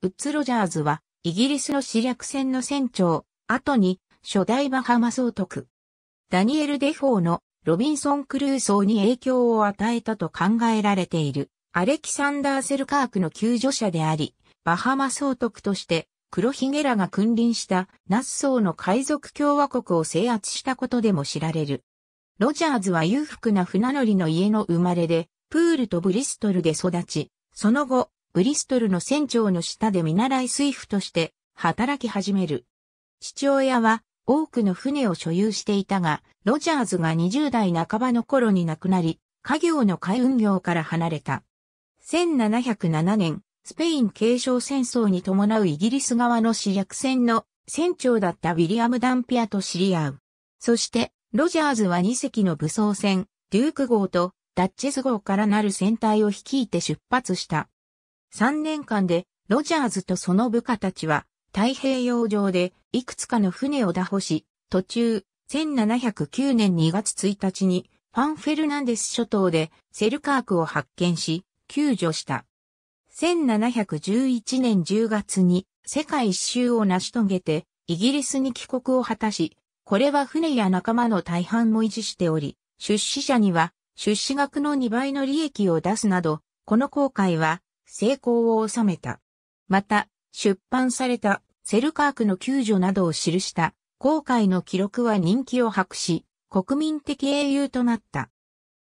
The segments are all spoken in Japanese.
ウッズ・ロジャーズは、イギリスの死略船の船長、後に、初代バハマ総督。ダニエル・デフォーの、ロビンソン・クルーソーに影響を与えたと考えられている、アレキサンダー・セルカークの救助者であり、バハマ総督として、黒ひげらが君臨したナッソーの海賊共和国を制圧したことでも知られる。ロジャーズは裕福な船乗りの家の生まれで、プールとブリストルで育ち、その後、ブリストルの船長の下で見習い水夫として働き始める。父親は多くの船を所有していたが、ロジャーズが20代半ばの頃に亡くなり、家業の海運業から離れた。1707年、スペイン継承戦争に伴うイギリス側の主役船の船長だったウィリアム・ダンピアと知り合う。そして、ロジャーズは2隻の武装船、デューク号とダッチェス号からなる船隊を率いて出発した。3年間でロジャーズとその部下たちは太平洋上でいくつかの船を打破し、途中、1709年2月1日にファン・フェルナンデス諸島でセルカークを発見し、救助した。1711年10月に世界一周を成し遂げてイギリスに帰国を果たし、これは船や仲間の大半も維持しており、出資者には出資額の2倍の利益を出すなど、この航海は成功を収めた。また、出版されたセルカークの救助などを記した後悔の記録は人気を博し、国民的英雄となった。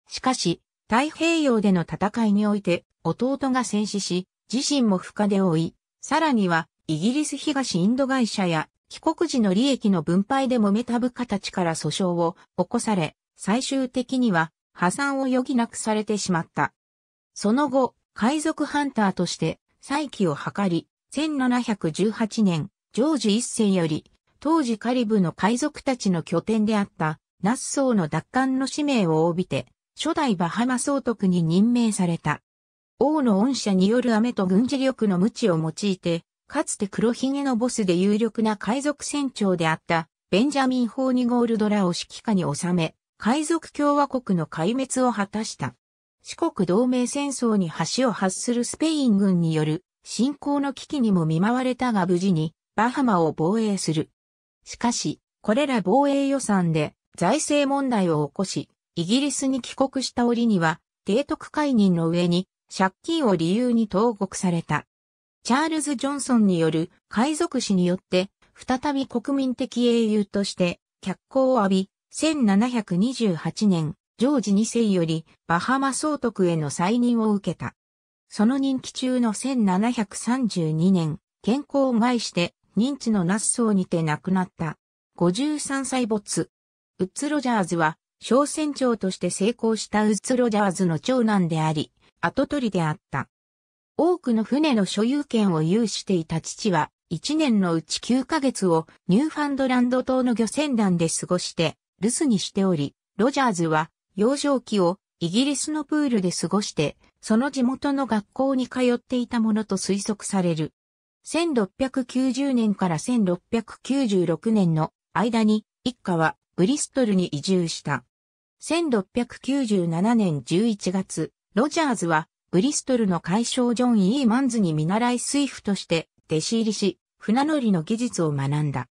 しかし、太平洋での戦いにおいて弟が戦死し、自身も深で負い、さらにはイギリス東インド会社や帰国時の利益の分配で揉めた部下たちから訴訟を起こされ、最終的には破産を余儀なくされてしまった。その後、海賊ハンターとして再起を図り、1718年、ジョージ一世より、当時カリブの海賊たちの拠点であった、ナッソーの奪還の使命を帯びて、初代バハマ総督に任命された。王の恩赦による雨と軍事力の無知を用いて、かつて黒ひげのボスで有力な海賊船長であった、ベンジャミン・ホーニゴールドラを指揮下に収め、海賊共和国の壊滅を果たした。四国同盟戦争に橋を発するスペイン軍による侵攻の危機にも見舞われたが無事にバハマを防衛する。しかし、これら防衛予算で財政問題を起こし、イギリスに帰国した折には、提督解任の上に借金を理由に投獄された。チャールズ・ジョンソンによる海賊史によって、再び国民的英雄として脚光を浴び、1728年、ジョージ2世よりバハマ総督への再任を受けた。その任期中の1732年、健康を害して認知のなすそうにて亡くなった。53歳没。ウッズ・ロジャーズは、小船長として成功したウッズ・ロジャーズの長男であり、後取りであった。多くの船の所有権を有していた父は、1年のうち9ヶ月をニューファンドランド島の漁船団で過ごして、留守にしており、ロジャーズは幼少期をイギリスのプールで過ごして、その地元の学校に通っていたものと推測される。1690年から1696年の間に一家はブリストルに移住した。1697年11月、ロジャーズはブリストルの海将ジョン・イーマンズに見習いスイフとして弟子入りし、船乗りの技術を学んだ。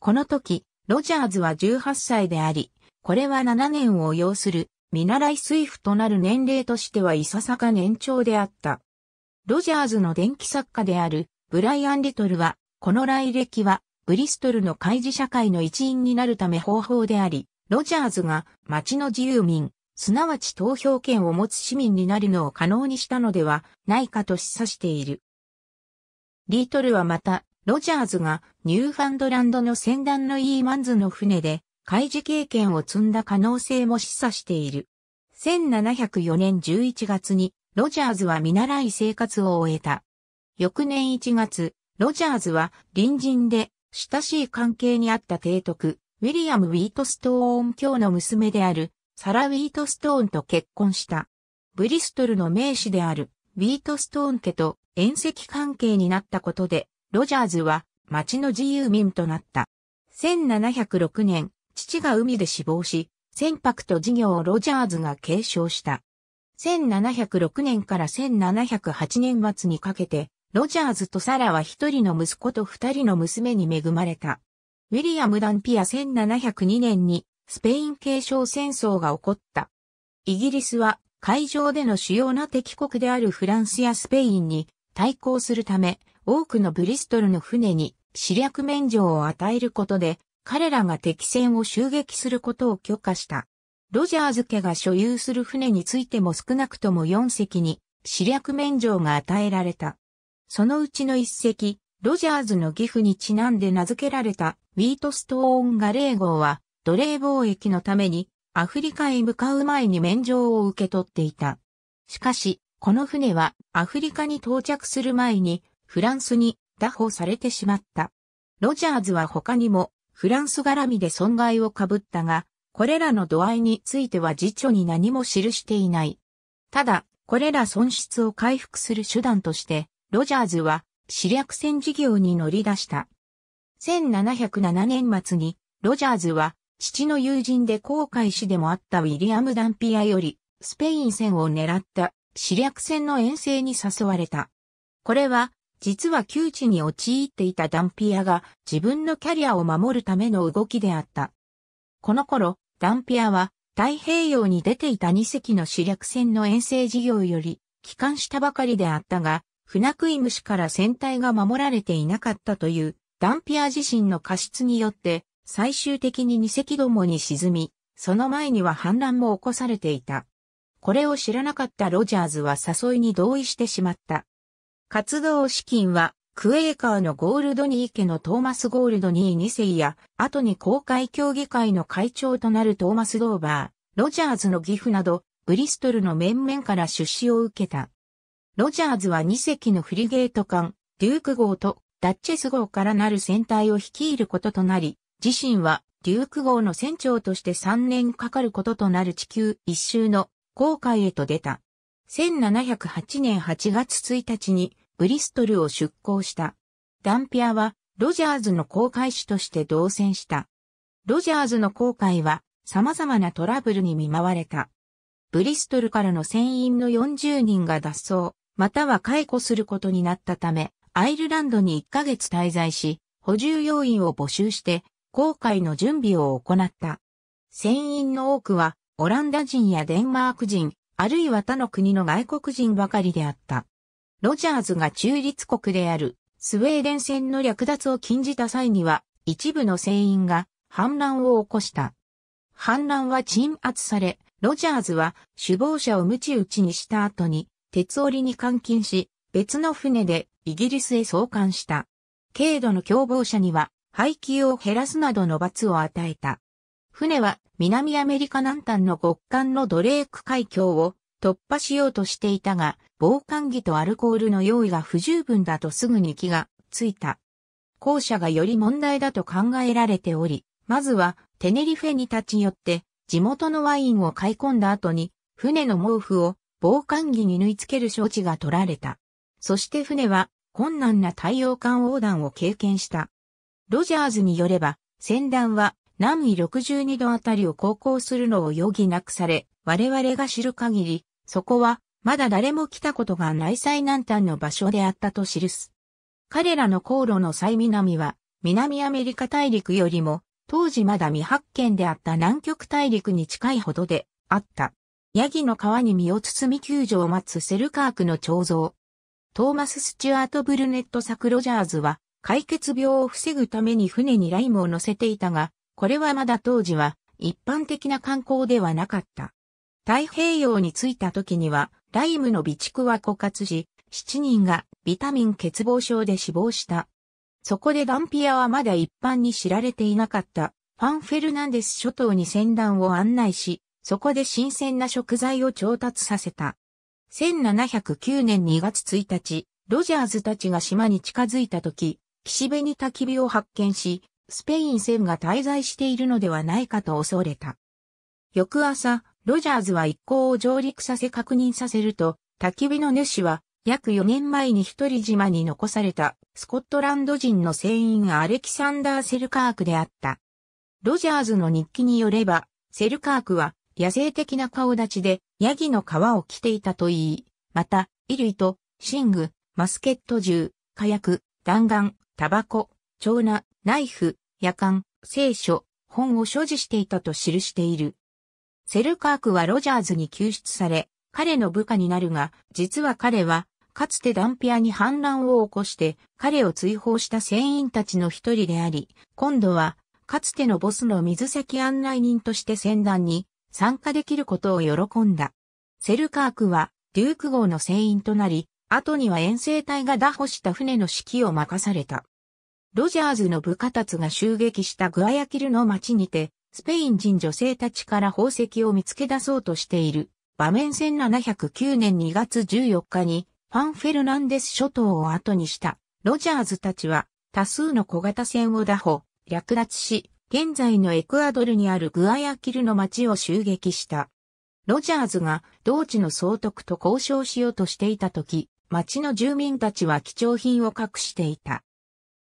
この時、ロジャーズは18歳であり、これは7年を要する、見習い水夫となる年齢としてはいささか年長であった。ロジャーズの電気作家であるブライアン・リトルは、この来歴はブリストルの開示社会の一員になるため方法であり、ロジャーズが町の自由民、すなわち投票権を持つ市民になるのを可能にしたのではないかと示唆している。リートルはまた、ロジャーズがニューファンドランドの先端のイーマンズの船で開示経験を積んだ可能性も示唆している。1704年11月にロジャーズは見習い生活を終えた。翌年1月、ロジャーズは隣人で親しい関係にあった提督、ウィリアム・ウィートストーン卿の娘であるサラ・ウィートストーンと結婚した。ブリストルの名士であるウィートストーン家と縁石関係になったことで、ロジャーズは町の自由民となった。1706年、父が海で死亡し、船舶と事業をロジャーズが継承した。1706年から1708年末にかけて、ロジャーズとサラは一人の息子と二人の娘に恵まれた。ウィリアム・ダンピア1702年にスペイン継承戦争が起こった。イギリスは海上での主要な敵国であるフランスやスペインに対抗するため、多くのブリストルの船に死略免状を与えることで彼らが敵船を襲撃することを許可した。ロジャーズ家が所有する船についても少なくとも4隻に、死略免状が与えられた。そのうちの1隻、ロジャーズの義父にちなんで名付けられたウィートストーンガレー号は、奴隷貿易のためにアフリカへ向かう前に免状を受け取っていた。しかし、この船はアフリカに到着する前にフランスに打破されてしまった。ロジャーズは他にもフランス絡みで損害をかぶったが、これらの度合いについては辞書に何も記していない。ただ、これら損失を回復する手段として、ロジャーズは、死略戦事業に乗り出した。1707年末に、ロジャーズは、父の友人で航海士でもあったウィリアム・ダンピアより、スペイン戦を狙った、死略戦の遠征に誘われた。これは、実は窮地に陥っていたダンピアが自分のキャリアを守るための動きであった。この頃、ダンピアは太平洋に出ていた2隻の主略船の遠征事業より帰還したばかりであったが、船食い虫から船体が守られていなかったというダンピア自身の過失によって最終的に2隻どもに沈み、その前には反乱も起こされていた。これを知らなかったロジャーズは誘いに同意してしまった。活動資金は、クエーカーのゴールドニー家のトーマス・ゴールドニー2世や、後に公開協議会の会長となるトーマス・ドーバー、ロジャーズの義父など、ブリストルの面々から出資を受けた。ロジャーズは2隻のフリゲート艦、デューク号とダッチェス号からなる船体を率いることとなり、自身はデューク号の船長として3年かかることとなる地球一周の航海へと出た。1708年8月1日にブリストルを出港した。ダンピアは、ロジャーズの航海士として同船した。ロジャーズの航海は、様々なトラブルに見舞われた。ブリストルからの船員の40人が脱走、または解雇することになったため、アイルランドに1ヶ月滞在し、補充要員を募集して、航海の準備を行った。船員の多くは、オランダ人やデンマーク人、あるいは他の国の外国人ばかりであった。ロジャーズが中立国であるスウェーデン戦の略奪を禁じた際には、一部の船員が反乱を起こした。反乱は鎮圧され、ロジャーズは首謀者を無知打ちにした後に、鉄折に監禁し、別の船でイギリスへ送還した。軽度の共謀者には、配給を減らすなどの罰を与えた。船は南アメリカ南端の極寒のドレーク海峡を突破しようとしていたが、防寒着とアルコールの用意が不十分だとすぐに気がついた。後者がより問題だと考えられており、まずはテネリフェに立ち寄って地元のワインを買い込んだ後に船の毛布を防寒着に縫い付ける処置が取られた。そして船は困難な太陽管横断を経験した。ロジャーズによれば、船団は南緯62度あたりを航行するのを余儀なくされ、我々が知る限り、そこはまだ誰も来たことがない最南端の場所であったと記す。彼らの航路の最南は、南アメリカ大陸よりも、当時まだ未発見であった南極大陸に近いほどであった。ヤギの川に身を包み救助を待つセルカークの彫像。トーマス・スチュアート・ブルネット・サク・ロジャーズは、解決病を防ぐために船にライムを乗せていたが、これはまだ当時は一般的な観光ではなかった。太平洋に着いた時には、ライムの備蓄は枯渇し、7人がビタミン欠乏症で死亡した。そこでダンピアはまだ一般に知られていなかった、ファン・フェルナンデス諸島に船団を案内し、そこで新鮮な食材を調達させた。1709年2月1日、ロジャーズたちが島に近づいた時、岸辺に焚き火を発見し、スペイン船が滞在しているのではないかと恐れた。翌朝、ロジャーズは一行を上陸させ確認させると、焚き火の主は、約4年前に一人島に残された、スコットランド人の船員アレキサンダー・セルカークであった。ロジャーズの日記によれば、セルカークは、野生的な顔立ちで、ヤギの皮を着ていたといい、また、衣類と、寝具、マスケット銃、火薬、弾丸、タバコ、長ナ、ナイフ、夜間、聖書、本を所持していたと記している。セルカークはロジャーズに救出され、彼の部下になるが、実は彼は、かつてダンピアに反乱を起こして、彼を追放した船員たちの一人であり、今度は、かつてのボスの水先案内人として船団に参加できることを喜んだ。セルカークは、デューク号の船員となり、後には遠征隊が打破した船の指揮を任された。ロジャーズの部下たちが襲撃したグアヤキルの町にて、スペイン人女性たちから宝石を見つけ出そうとしている。場面1709年2月14日に、ファン・フェルナンデス諸島を後にした、ロジャーズたちは、多数の小型船を打歩、略奪し、現在のエクアドルにあるグアヤキルの町を襲撃した。ロジャーズが同地の総督と交渉しようとしていた時、町の住民たちは貴重品を隠していた。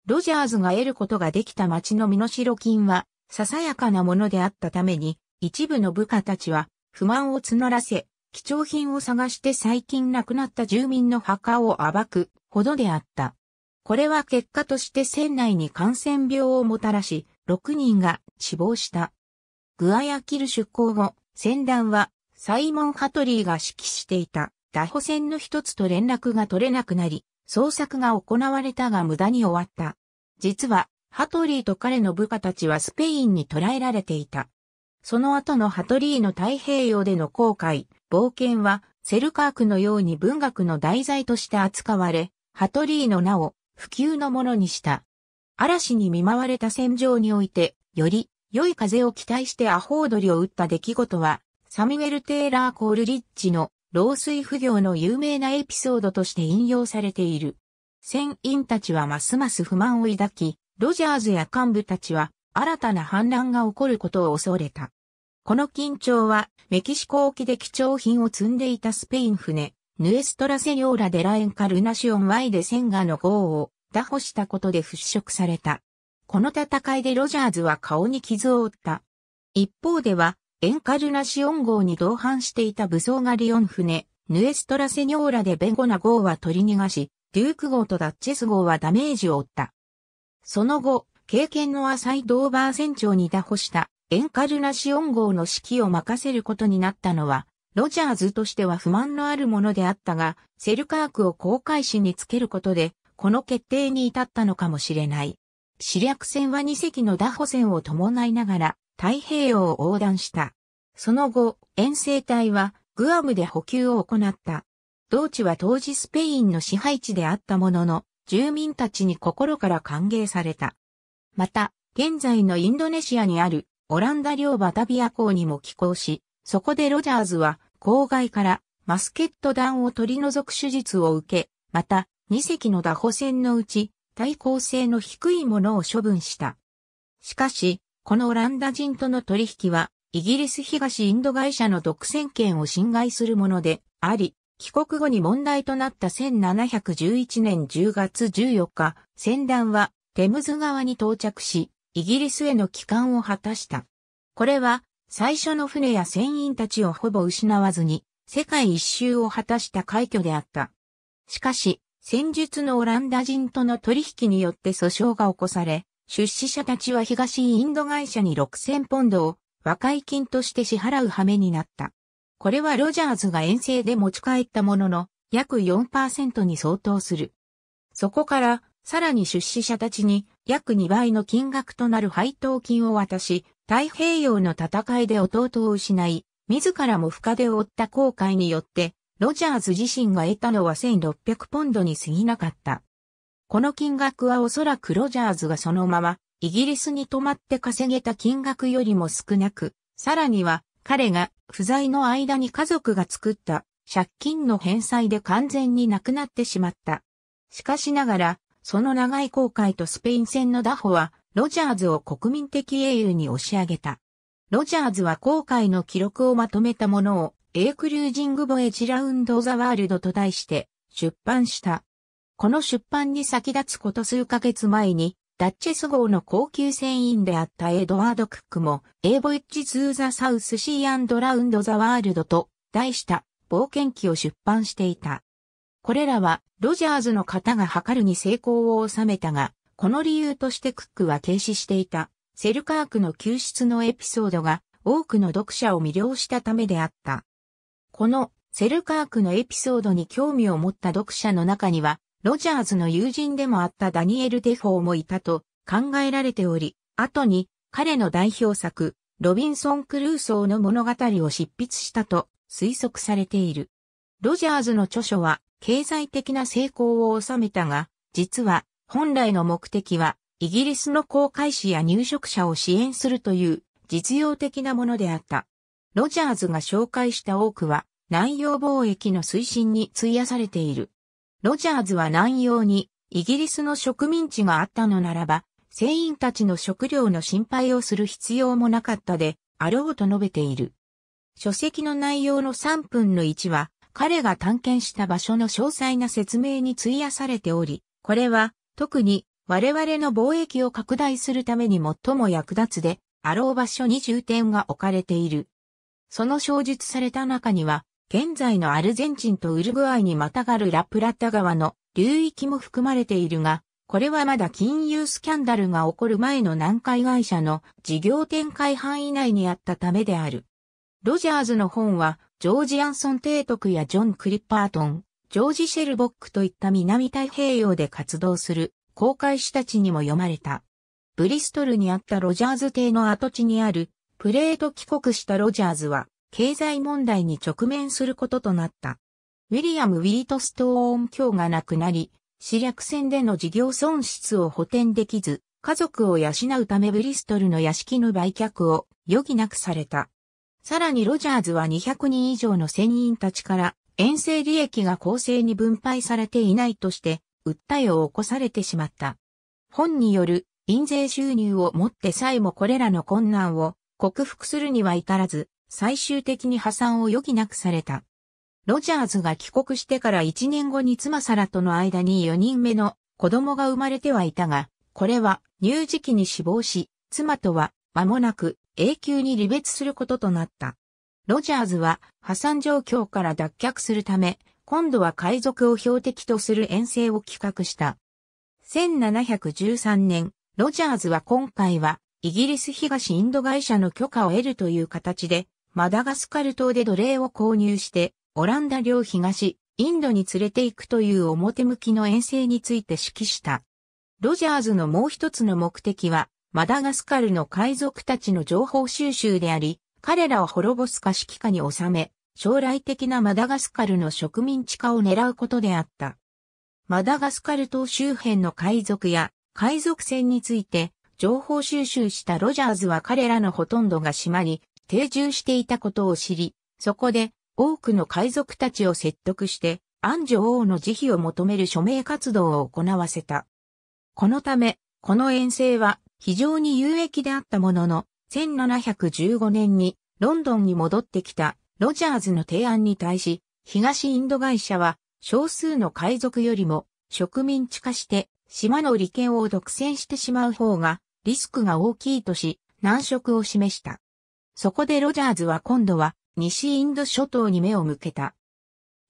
ロジャーズが得ることができた町の身代金はささやかなものであったために、一部の部下たちは不満を募らせ、貴重品を探して最近亡くなった住民の墓を暴くほどであった。これは結果として船内に感染病をもたらし、6人が死亡した。グアヤキル出港後、船団はサイモン・ハトリーが指揮していた打歩船の一つと連絡が取れなくなり、捜索が行われたが無駄に終わった。実はハトリーと彼の部下たちはスペインに捕らえられていた。その後のハトリーの太平洋での航海、冒険は、セルカークのように文学の題材として扱われ、ハトリーの名を普及のものにした。嵐に見舞われた戦場において、より良い風を期待してアホウドリを打った出来事は、サミュエル・テイラー・コール・リッチの老衰不行の有名なエピソードとして引用されている。船員たちはますます不満を抱き、ロジャーズや幹部たちは新たな反乱が起こることを恐れた。この緊張はメキシコ沖で貴重品を積んでいたスペイン船、ヌエストラセニョーラ・デラエンカルナシオン・ワイでセンガの号を打破したことで払拭された。この戦いでロジャーズは顔に傷を負った。一方では、エンカルナシオン号に同伴していた武装がリオン船、ヌエストラセニョーラでベンゴナ号は取り逃がし、デューク号とダッチェス号はダメージを負った。その後、経験の浅いドーバー船長に打破したエンカルナシオン号の指揮を任せることになったのは、ロジャーズとしては不満のあるものであったが、セルカークを航海士につけることで、この決定に至ったのかもしれない。死略船は2隻の打破船を伴いながら、太平洋を横断した。その後、遠征隊はグアムで補給を行った。同地は当時スペインの支配地であったものの、住民たちに心から歓迎された。また、現在のインドネシアにあるオランダ領バタビア港にも寄港し、そこでロジャーズは郊外からマスケット弾を取り除く手術を受け、また2隻の打歩船のうち対抗性の低いものを処分した。しかし、このオランダ人との取引はイギリス東インド会社の独占権を侵害するものであり、帰国後に問題となった1711年10月14日、船団はテムズ川に到着し、イギリスへの帰還を果たした。これは、最初の船や船員たちをほぼ失わずに、世界一周を果たした快挙であった。しかし、戦術のオランダ人との取引によって訴訟が起こされ、出資者たちは東インド会社に6000ポンドを和解金として支払う羽目になった。これはロジャーズが遠征で持ち帰ったものの約4%に相当する。そこからさらに出資者たちに約2倍の金額となる配当金を渡し、太平洋の戦いで弟を失い、自らも深手を負った後悔によって、ロジャーズ自身が得たのは1600ポンドに過ぎなかった。この金額はおそらくロジャーズがそのままイギリスに泊まって稼げた金額よりも少なく、さらには彼が不在の間に家族が作った借金の返済で完全になくなってしまった。しかしながら、その長い航海とスペイン戦の打破は、ロジャーズを国民的英雄に押し上げた。ロジャーズは航海の記録をまとめたものを、エイクルージングボエジラウンド・ザ・ワールドと題して出版した。この出版に先立つこと数ヶ月前に、ダッチェス号の高級船員であったエドワード・クックも、エイボイッジ・ツー・ザ・サウス・シー・アンド・ラウンド・ザ・ワールドと題した冒険記を出版していた。これらは、ロジャーズの方が測るに成功を収めたが、この理由としてクックは軽視していた、セルカークの救出のエピソードが、多くの読者を魅了したためであった。この、セルカークのエピソードに興味を持った読者の中には、ロジャーズの友人でもあったダニエル・デフォーもいたと考えられており、後に彼の代表作、ロビンソン・クルーソーの物語を執筆したと推測されている。ロジャーズの著書は経済的な成功を収めたが、実は本来の目的はイギリスの公開士や入植者を支援するという実用的なものであった。ロジャーズが紹介した多くは南洋貿易の推進に費やされている。ロジャーズは南洋にイギリスの植民地があったのならば、船員たちの食料の心配をする必要もなかったで、あろうと述べている。書籍の内容の3分の1は、彼が探検した場所の詳細な説明に費やされており、これは特に我々の貿易を拡大するために最も役立つで、あろう場所に重点が置かれている。その詳述された中には、現在のアルゼンチンとウルグアイにまたがるラプラタ川の流域も含まれているが、これはまだ金融スキャンダルが起こる前の南海会社の事業展開範囲内にあったためである。ロジャーズの本は、ジョージ・アンソン提督やジョン・クリッパートン、ジョージ・シェルボックといった南太平洋で活動する航海士たちにも読まれた。ブリストルにあったロジャーズ邸の跡地にあるプレート帰国したロジャーズは経済問題に直面することとなった。ウィリアム・ウィートストーン卿が亡くなり、死略戦での事業損失を補填できず、家族を養うためブリストルの屋敷の売却を余儀なくされた。さらにロジャーズは200人以上の船員たちから遠征利益が公正に分配されていないとして、訴えを起こされてしまった。本による印税収入をもってさえもこれらの困難を克服するには至らず、最終的に破産を余儀なくされた。ロジャーズが帰国してから1年後に妻サラとの間に4人目の子供が生まれてはいたが、これは乳児期に死亡し、妻とは間もなく永久に離別することとなった。ロジャーズは破産状況から脱却するため、今度は海賊を標的とする遠征を企画した。1713年、ロジャーズは今回はイギリス東インド会社の許可を得るという形でマダガスカル島で奴隷を購入して、オランダ領東、インドに連れて行くという表向きの遠征について指揮した。ロジャーズのもう一つの目的は、マダガスカルの海賊たちの情報収集であり、彼らを滅ぼすか指揮下に収め、将来的なマダガスカルの植民地化を狙うことであった。マダガスカル島周辺の海賊や海賊船について情報収集したロジャーズは彼らのほとんどが島に定住していたことを知り、そこで多くの海賊たちを説得して、安女王の慈悲を求める署名活動を行わせた。このため、この遠征は非常に有益であったものの、1715年にロンドンに戻ってきたロジャーズの提案に対し、東インド会社は少数の海賊よりも植民地化して島の利権を独占してしまう方がリスクが大きいとし難色を示した。そこでロジャーズは今度は西インド諸島に目を向けた。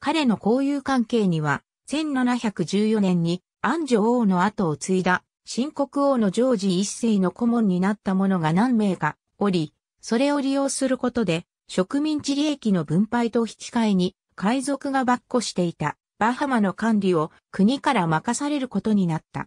彼の交友関係には、1714年に安ョ王の後を継いだ新国王のジョージ一世の顧問になった者が何名かおり、それを利用することで植民地利益の分配と引き換えに海賊がっこしていたバハマの管理を国から任されることになった。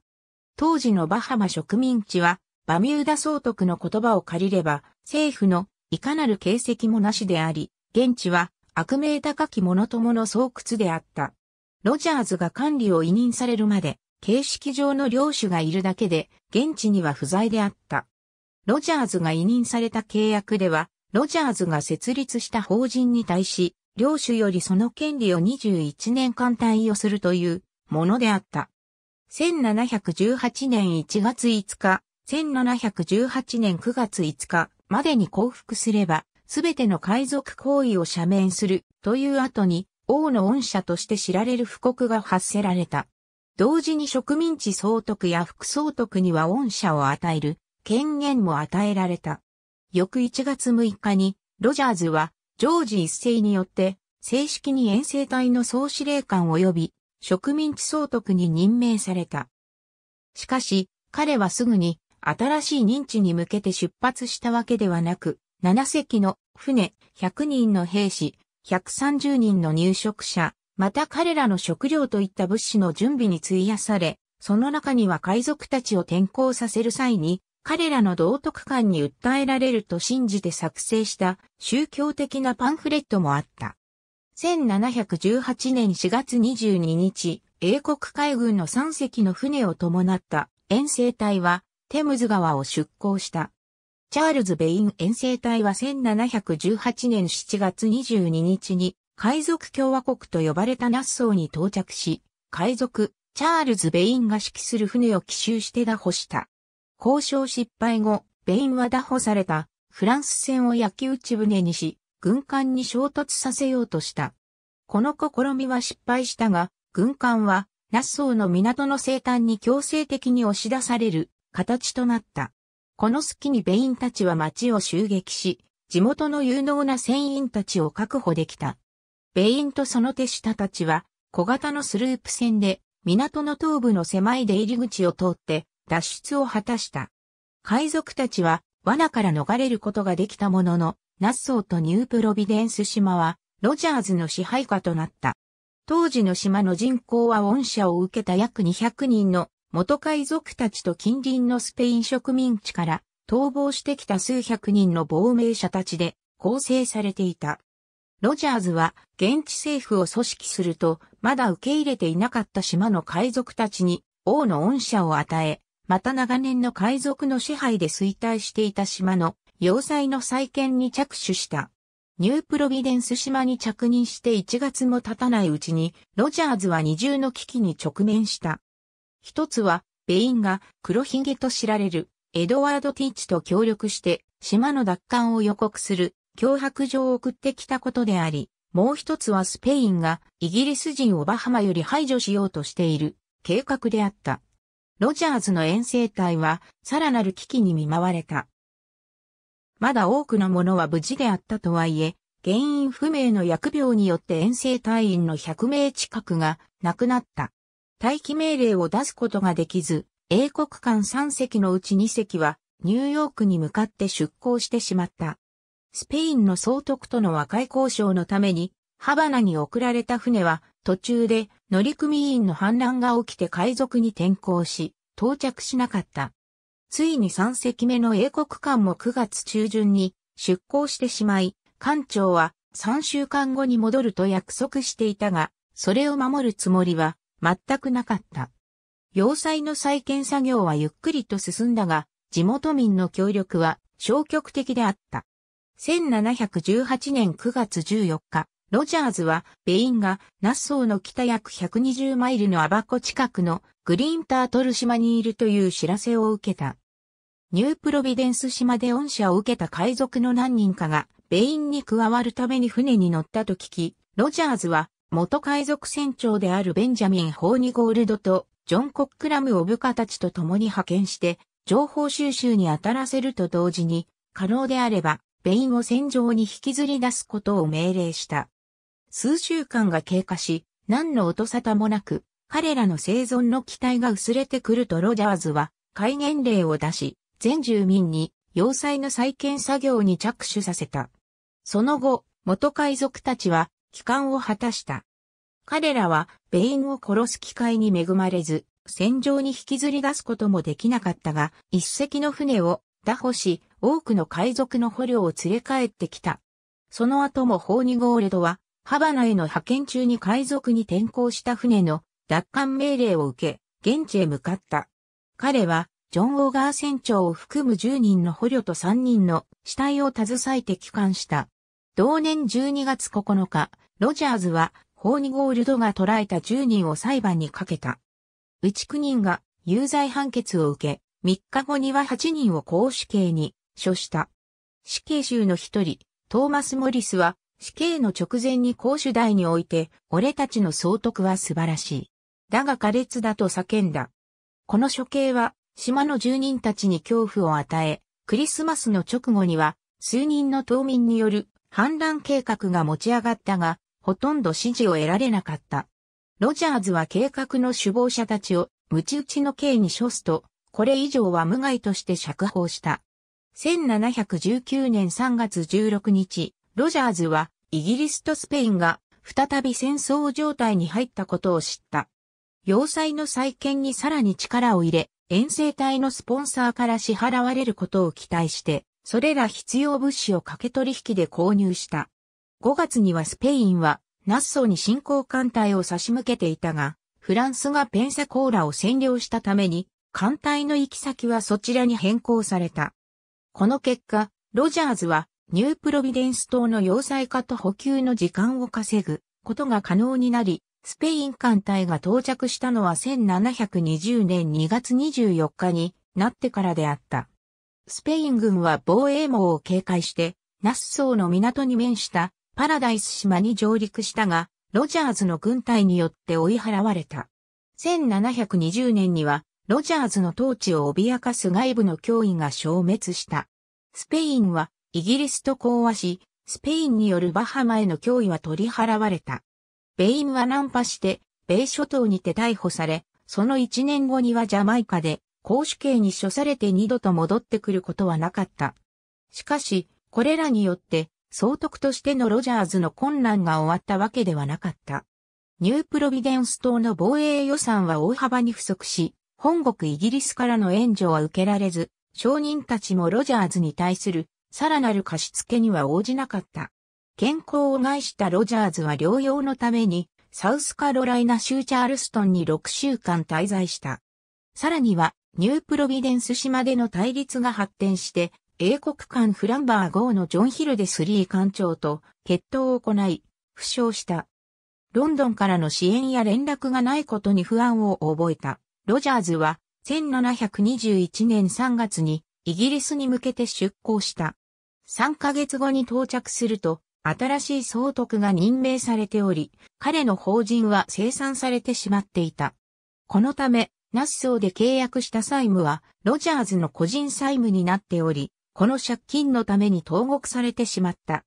当時のバハマ植民地はバミューダ総督の言葉を借りれば政府のいかなる形跡もなしであり、現地は悪名高き者ともの巣窟であった。ロジャーズが管理を委任されるまで、形式上の領主がいるだけで、現地には不在であった。ロジャーズが委任された契約では、ロジャーズが設立した法人に対し、領主よりその権利を21年間対応するというものであった。1718年1月5日、1718年9月5日、までに降伏すれば、すべての海賊行為を赦免するという後に、王の恩赦として知られる布告が発せられた。同時に植民地総督や副総督には恩赦を与える権限も与えられた。翌1月6日に、ロジャーズは、ジョージ一世によって、正式に遠征隊の総司令官及び、植民地総督に任命された。しかし、彼はすぐに新しい認知に向けて出発したわけではなく、7隻の船、100人の兵士、130人の入植者、また彼らの食料といった物資の準備に費やされ、その中には海賊たちを転校させる際に、彼らの道徳観に訴えられると信じて作成した宗教的なパンフレットもあった。1718年4月22日、英国海軍の3隻の船を伴った遠征隊はテムズ川を出港した。チャールズ・ベイン遠征隊は1718年7月22日に海賊共和国と呼ばれたナッソーに到着し、海賊、チャールズ・ベインが指揮する船を奇襲して拿捕した。交渉失敗後、ベインは拿捕されたフランス船を焼き打ち船にし、軍艦に衝突させようとした。この試みは失敗したが、軍艦はナッソーの港の生誕に強制的に押し出される形となった。この隙にベインたちは町を襲撃し、地元の有能な船員たちを確保できた。ベインとその手下たちは、小型のスループ船で、港の東部の狭い出入り口を通って、脱出を果たした。海賊たちは、罠から逃れることができたものの、ナッソーとニュープロビデンス島は、ロジャーズの支配下となった。当時の島の人口は恩赦を受けた約200人の元海賊たちと近隣のスペイン植民地から逃亡してきた数百人の亡命者たちで構成されていた。ロジャーズは現地政府を組織するとまだ受け入れていなかった島の海賊たちに王の恩赦を与え、また長年の海賊の支配で衰退していた島の要塞の再建に着手した。ニュープロビデンス島に着任して1月も経たないうちに、ロジャーズは二重の危機に直面した。一つは、ベインが黒ひげと知られるエドワード・ティーチと協力して島の奪還を予告する脅迫状を送ってきたことであり、もう一つはスペインがイギリス人をバハマより排除しようとしている計画であった。ロジャーズの遠征隊はさらなる危機に見舞われた。まだ多くの者は無事であったとはいえ、原因不明の薬病によって遠征隊員の100名近くが亡くなった。待機命令を出すことができず、英国艦3隻のうち2隻はニューヨークに向かって出港してしまった。スペインの総督との和解交渉のために、ハバナに送られた船は途中で乗組員の反乱が起きて海賊に転向し、到着しなかった。ついに3隻目の英国艦も9月中旬に出港してしまい、艦長は3週間後に戻ると約束していたが、それを守るつもりは全くなかった。要塞の再建作業はゆっくりと進んだが、地元民の協力は消極的であった。1718年9月14日、ロジャーズは、ベインが、ナッソーの北約120マイルのアバコ近くのグリーンタートル島にいるという知らせを受けた。ニュープロビデンス島で恩赦を受けた海賊の何人かが、ベインに加わるために船に乗ったと聞き、ロジャーズは元海賊船長であるベンジャミン・ホーニゴールドとジョン・コックラム・オブカたちと共に派遣して、情報収集に当たらせると同時に、可能であれば、ベインを戦場に引きずり出すことを命令した。数週間が経過し、何の音沙汰もなく、彼らの生存の期待が薄れてくるとロジャーズは、戒厳令を出し、全住民に要塞の再建作業に着手させた。その後、元海賊たちは帰還を果たした。彼らは、ベインを殺す機会に恵まれず、戦場に引きずり出すこともできなかったが、一隻の船を打破し、多くの海賊の捕虜を連れ帰ってきた。その後もホーニゴールドは、ハバナへの派遣中に海賊に転向した船の奪還命令を受け、現地へ向かった。彼は、ジョン・オーガー船長を含む10人の捕虜と3人の死体を携えて帰還した。同年12月9日、ロジャーズは、ホーニゴールドが捕らえた10人を裁判にかけた。うち9人が有罪判決を受け、3日後には8人を公死刑に処した。死刑囚の一人、トーマス・モリスは、死刑の直前に公主台において、俺たちの総督は素晴らしい。だが苛烈だと叫んだ。この処刑は、島の住人たちに恐怖を与え、クリスマスの直後には、数人の島民による反乱計画が持ち上がったが、ほとんど支持を得られなかった。ロジャーズは計画の首謀者たちを、鞭打ちの刑に処すと、これ以上は無害として釈放した。1719年3月16日、ロジャーズは、イギリスとスペインが、再び戦争状態に入ったことを知った。要塞の再建にさらに力を入れ、遠征隊のスポンサーから支払われることを期待して、それら必要物資を掛け取引で購入した。5月にはスペインはナッソに侵攻艦隊を差し向けていたが、フランスがペンサコーラを占領したために、艦隊の行き先はそちらに変更された。この結果、ロジャーズはニュープロビデンス島の要塞化と補給の時間を稼ぐことが可能になり、スペイン艦隊が到着したのは1720年2月24日になってからであった。スペイン軍は防衛網を警戒して、ナッソーの港に面したパラダイス島に上陸したが、ロジャーズの軍隊によって追い払われた。1720年には、ロジャーズの統治を脅かす外部の脅威が消滅した。スペインはイギリスと講和し、スペインによるバハマへの脅威は取り払われた。ベインは難破して、米諸島にて逮捕され、その1年後にはジャマイカで公主刑に処されて二度と戻ってくることはなかった。しかし、これらによって、総督としてのロジャーズの混乱が終わったわけではなかった。ニュープロビデンス島の防衛予算は大幅に不足し、本国イギリスからの援助は受けられず、商人たちもロジャーズに対するさらなる貸し付けには応じなかった。健康を害したロジャーズは療養のために、サウスカロライナ州チャールストンに6週間滞在した。さらには、ニュープロビデンス島での対立が発展して、英国艦フランバー号のジョン・ヒルデス・リー艦長と決闘を行い、負傷した。ロンドンからの支援や連絡がないことに不安を覚えた。ロジャーズは1721年3月にイギリスに向けて出港した。3ヶ月後に到着すると、新しい総督が任命されており、彼の法人は生産されてしまっていた。このため、ナッソーで契約した債務は、ロジャーズの個人債務になっており、この借金のために投獄されてしまった。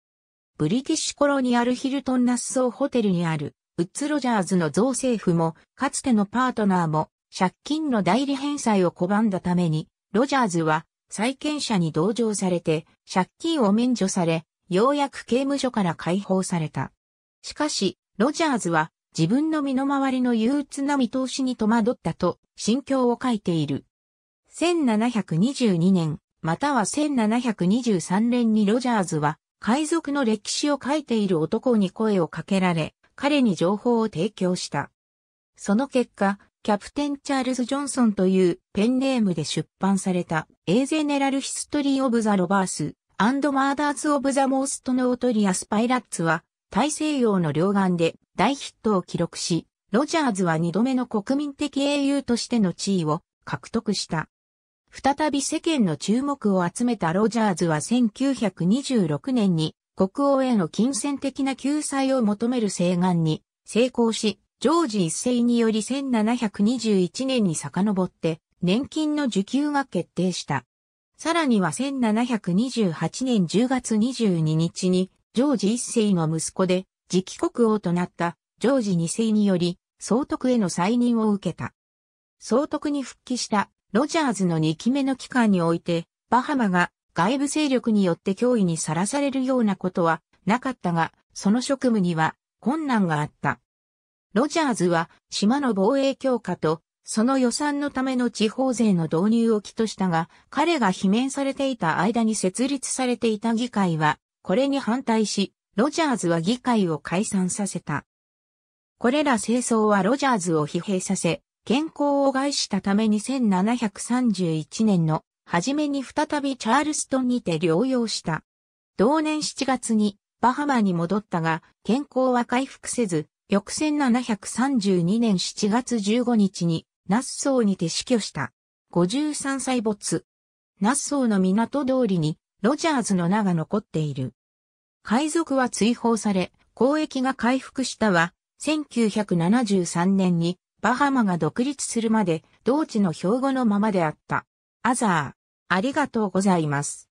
ブリティッシュコロニアルヒルトンナッソーホテルにある、ウッズ・ロジャーズの造政府も、かつてのパートナーも、借金の代理返済を拒んだために、ロジャーズは、債権者に同情されて、借金を免除され、ようやく刑務所から解放された。しかし、ロジャーズは、自分の身の回りの憂鬱な見通しに戸惑ったと、心境を書いている。1722年、または1723年にロジャーズは、海賊の歴史を書いている男に声をかけられ、彼に情報を提供した。その結果、キャプテン・チャールズ・ジョンソンというペンネームで出版された、エーゼネラル・ヒストリー・オブ・ザ・ロバース、アンド・マーダーズ・オブ・ザ・モースト・ノートリアス・パイラッツは、大西洋の両岸で大ヒットを記録し、ロジャーズは二度目の国民的英雄としての地位を獲得した。再び世間の注目を集めたロジャーズは1926年に国王への金銭的な救済を求める請願に成功し、ジョージ一世により1721年に遡って年金の受給が決定した。さらには1728年10月22日にジョージ一世の息子で次期国王となったジョージ2世により、総督への再任を受けた。総督に復帰したロジャーズの2期目の期間において、バハマが外部勢力によって脅威にさらされるようなことはなかったが、その職務には困難があった。ロジャーズは島の防衛強化とその予算のための地方税の導入を起としたが、彼が罷免されていた間に設立されていた議会は、これに反対し、ロジャーズは議会を解散させた。これら清掃はロジャーズを疲弊させ、健康を害したため1731年の初めに再びチャールストンにて療養した。同年7月にバハマに戻ったが、健康は回復せず、翌1732年7月15日にナッソーにて死去した。53歳没。ナッソーの港通りにロジャーズの名が残っている。海賊は追放され、交易が回復したは、1973年にバハマが独立するまで同地の標語のままであった。アザー、ありがとうございます。